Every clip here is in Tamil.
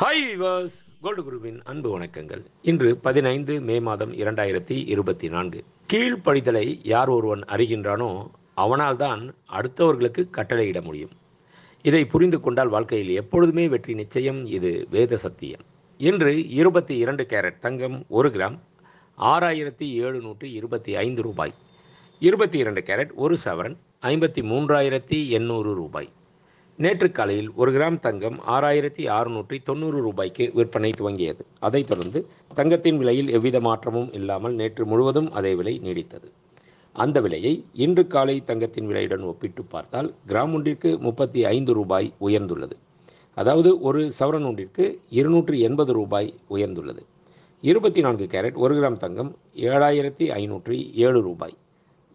ஹாய் விவாஸ் கோல்டு குருவின் அன்பு வணக்கங்கள் இன்று பதினைந்து மே மாதம் இரண்டாயிரத்தி இருபத்தி நான்கு கீழ்ப்படிதலை யார் ஒருவன் அறிகின்றானோ அவனால் தான் அடுத்தவர்களுக்கு கட்டளையிட முடியும் இதை புரிந்து கொண்டால் வாழ்க்கையில் எப்பொழுதுமே வெற்றி நிச்சயம் இது வேத சத்தியம் இன்று இருபத்தி இரண்டு கேரட் தங்கம் ஒரு கிராம் ஆறாயிரத்தி ஏழுநூற்று இருபத்தி ஐந்து ரூபாய் இருபத்தி இரண்டு கேரட் ஒரு சவரன் ஐம்பத்தி மூன்றாயிரத்தி எண்ணூறு ரூபாய் நேற்று காலையில் ஒரு கிராம் தங்கம் ஆறாயிரத்தி அறுநூற்றி தொண்ணூறு ரூபாய்க்கு விற்பனை துவங்கியது அதைத் தொடர்ந்து தங்கத்தின் விலையில் எவ்வித மாற்றமும் இல்லாமல் நேற்று முழுவதும் அதே விலை நீடித்தது அந்த விலையை இன்று காலை தங்கத்தின் விலையுடன் ஒப்பிட்டு பார்த்தால் கிராம் ஒன்றிற்கு முப்பத்தி ஐந்து ரூபாய் உயர்ந்துள்ளது அதாவது ஒரு சவரன் ஒன்றிற்கு இருநூற்றி எண்பது ரூபாய் உயர்ந்துள்ளது இருபத்தி நான்கு கேரட் ஒரு கிராம் தங்கம் ஏழாயிரத்தி ஐநூற்றி ஏழு ரூபாய்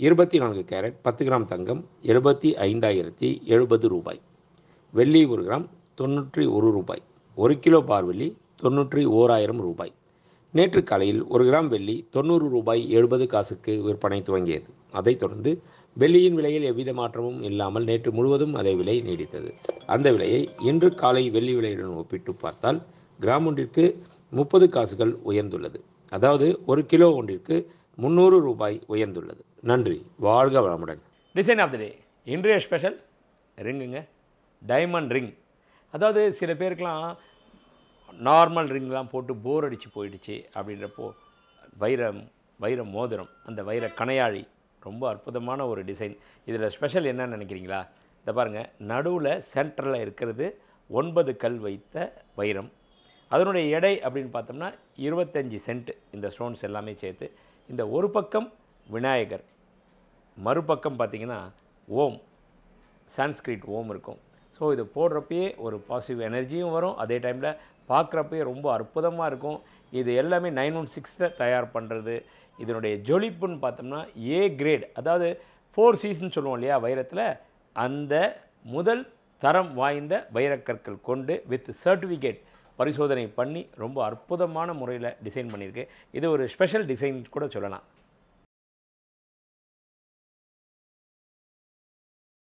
இருபத்தி நான்கு கேரட் பத்து கிராம் தங்கம் எழுபத்தி ஐந்தாயிரத்தி எழுபது ரூபாய் வெள்ளி ஒரு கிராம் தொண்ணூற்றி ஒரு ரூபாய் ஒரு கிலோ பார்வெள்ளி தொண்ணூற்றி ஓராயிரம் ரூபாய் நேற்று காலையில் ஒரு கிராம் வெள்ளி தொண்ணூறு ரூபாய் எழுபது காசுக்கு விற்பனை துவங்கியது அதைத் தொடர்ந்து வெள்ளியின் விலையில் எவ்வித மாற்றமும் இல்லாமல் நேற்று முழுவதும் அதே விலை நீடித்தது அந்த விலையை இன்று காலை வெள்ளி விலையுடன் ஒப்பிட்டு பார்த்தால் கிராம் ஒன்றிற்கு முப்பது காசுகள் உயர்ந்துள்ளது அதாவது ஒரு கிலோ ஒன்றிற்கு முந்நூறு ரூபாய் உயர்ந்துள்ளது நன்றி வாழ்க வளமுடன் டிசைன் ஆஃப் த டே இன்றைய ஸ்பெஷல் ரிங்குங்க டைமண்ட் ரிங் அதாவது சில பேருக்கெலாம் நார்மல் ரிங்லாம் போட்டு போர் அடித்து போயிடுச்சு அப்படின்றப்போ வைரம் வைர மோதிரம் அந்த வைர கணையாழி ரொம்ப அற்புதமான ஒரு டிசைன் இதில் ஸ்பெஷல் என்னன்னு நினைக்கிறீங்களா இதை பாருங்கள் நடுவில் சென்டரில் இருக்கிறது ஒன்பது கல் வைத்த வைரம் அதனுடைய எடை அப்படின்னு பார்த்தோம்னா இருபத்தஞ்சி சென்ட் இந்த ஸ்டோன்ஸ் எல்லாமே சேர்த்து இந்த ஒரு பக்கம் விநாயகர் மறுபக்கம் பார்த்திங்கன்னா ஓம் சான்ஸ்கிரிட் ஓம் இருக்கும் ஸோ இது போடுறப்பயே ஒரு பாசிட்டிவ் எனர்ஜியும் வரும் அதே டைமில் பார்க்குறப்பயே ரொம்ப அற்புதமாக இருக்கும் இது எல்லாமே நைன் ஒன் சிக்ஸில் தயார் பண்ணுறது இதனுடைய ஜொலிப்புன்னு பார்த்தோம்னா ஏ கிரேட் அதாவது ஃபோர் சீசன் சொல்லுவோம் இல்லையா வைரத்தில் அந்த முதல் தரம் வாய்ந்த வைரக்கற்கள் கொண்டு வித் சர்டிஃபிகேட் பரிசோதனை பண்ணி ரொம்ப அற்புதமான முறையில் டிசைன் பண்ணியிருக்கு இது ஒரு ஸ்பெஷல் டிசைன் கூட சொல்லலாம்